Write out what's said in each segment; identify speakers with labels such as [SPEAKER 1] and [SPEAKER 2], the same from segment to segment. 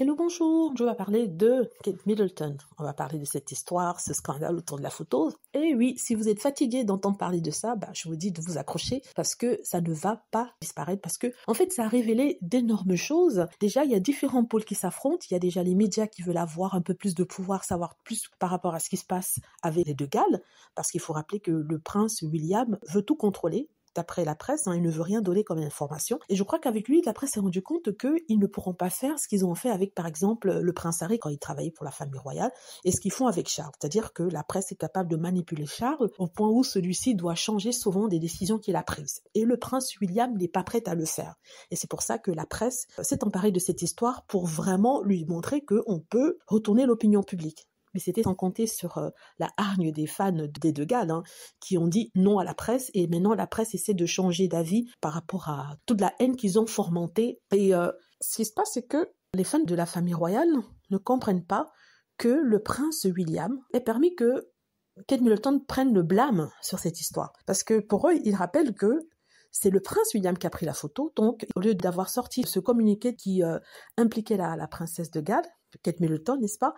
[SPEAKER 1] Hello, bonjour. Je vais parler de Kate Middleton. On va parler de cette histoire, ce scandale autour de la photo. Et oui, si vous êtes fatigué d'entendre parler de ça, bah, je vous dis de vous accrocher parce que ça ne va pas disparaître parce que, en fait, ça a révélé d'énormes choses. Déjà, il y a différents pôles qui s'affrontent. Il y a déjà les médias qui veulent avoir un peu plus de pouvoir, savoir plus par rapport à ce qui se passe avec les deux Galles. Parce qu'il faut rappeler que le prince William veut tout contrôler d'après la presse, hein, il ne veut rien donner comme information. Et je crois qu'avec lui, la presse s'est rendue compte qu'ils ne pourront pas faire ce qu'ils ont fait avec, par exemple, le prince Harry quand il travaillait pour la famille royale et ce qu'ils font avec Charles. C'est-à-dire que la presse est capable de manipuler Charles au point où celui-ci doit changer souvent des décisions qu'il a prises. Et le prince William n'est pas prêt à le faire. Et c'est pour ça que la presse s'est emparée de cette histoire pour vraiment lui montrer qu'on peut retourner l'opinion publique. Et c'était sans compter sur euh, la hargne des fans des deux gars, hein, qui ont dit non à la presse, et maintenant la presse essaie de changer d'avis par rapport à toute la haine qu'ils ont fomentée. Et euh, ce qui se passe, c'est que les fans de la famille royale ne comprennent pas que le prince William ait permis que Kate Middleton prenne le blâme sur cette histoire. Parce que pour eux, ils rappellent que c'est le prince William qui a pris la photo. Donc, au lieu d'avoir sorti ce communiqué qui euh, impliquait la, princesse de Galles, Kate Middleton, n'est-ce pas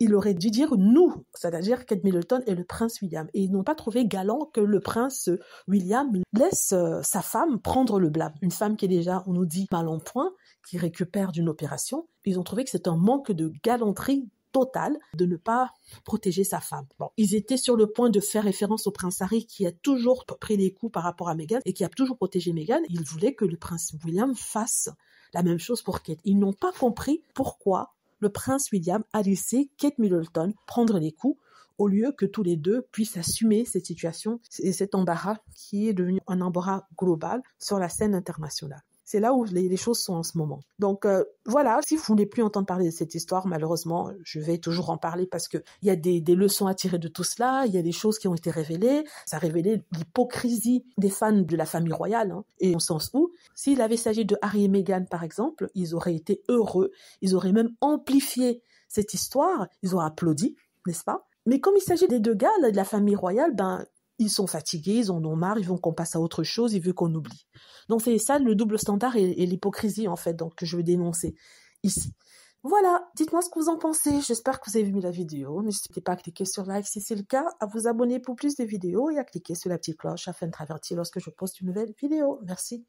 [SPEAKER 1] Il aurait dû dire nous, c'est-à-dire Kate Middleton et le prince William. Et ils n'ont pas trouvé galant que le prince William laisse euh, sa femme prendre le blâme. Une femme qui est déjà, on nous dit, mal en point, qui récupère d'une opération. Ils ont trouvé que c'est un manque de galanterie totale de ne pas protéger sa femme. Bon, ils étaient sur le point de faire référence au prince Harry qui a toujours pris les coups par rapport à Meghan et qui a toujours protégé Meghan. Ils voulaient que le prince William fasse la même chose pour Kate. Ils n'ont pas compris pourquoi le prince William a laissé Kate Middleton prendre les coups au lieu que tous les deux puissent assumer cette situation et cet embarras qui est devenu un embarras global sur la scène internationale. C'est là où les, choses sont en ce moment. Donc euh, voilà, si vous voulez plus entendre parler de cette histoire, malheureusement, je vais toujours en parler parce que il y a des, leçons à tirer de tout cela, il y a des choses qui ont été révélées. Ça a révélé l'hypocrisie des fans de la famille royale. Hein, et au sens où, s'il avait s'agit de Harry et Meghan, par exemple, ils auraient été heureux, ils auraient même amplifié cette histoire, ils auraient applaudi, n'est-ce pas mais comme il s'agit des deux gars de la famille royale, ben ils sont fatigués, ils en ont marre, ils vont qu'on passe à autre chose, ils veulent qu'on oublie. Donc c'est ça le double standard et, l'hypocrisie en fait donc, que je veux dénoncer ici. Voilà, dites-moi ce que vous en pensez. J'espère que vous avez aimé la vidéo. N'hésitez pas à cliquer sur like si c'est le cas, à vous abonner pour plus de vidéos et à cliquer sur la petite cloche afin de travertir lorsque je poste une nouvelle vidéo. Merci.